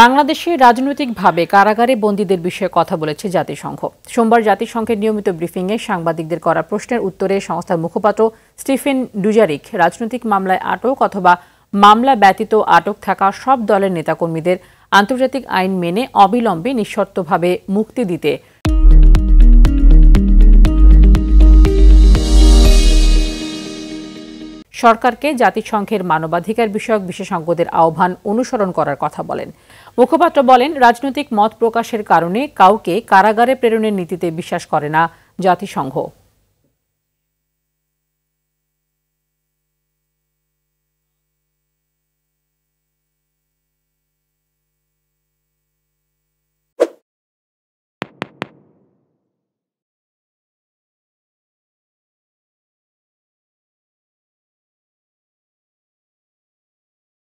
বাংলাদেশে রাজনৈতিকভাবে কারাগারে বন্দীদের বিষয়ে কথা বলেছে জাতিসংঘ সোমবার জাতিসংঘের নিয়মিত ব্রিফিংয়ে সাংবাদিকদের করা প্রশ্নের উত্তরে সংস্থার মুখপাত্র স্টিফেন ডুজারিক রাজনৈতিক মামলায় আটক অথবা মামলা ব্যতীত আটক থাকা সব দলের নেতাকর্মীদের আন্তর্জাতিক আইন মেনে অবিলম্বে নিঃশর্তভাবে মুক্তি দিতে সরকারকে জাতিসংঘের মানবাধিকার বিষয়ক বিশেষজ্ঞদের আহ্বান অনুসরণ করার কথা বলেন মুখপাত্র বলেন রাজনৈতিক মত প্রকাশের কারণে কাউকে কারাগারে প্রেরণের নীতিতে বিশ্বাস করে না জাতিসংঘ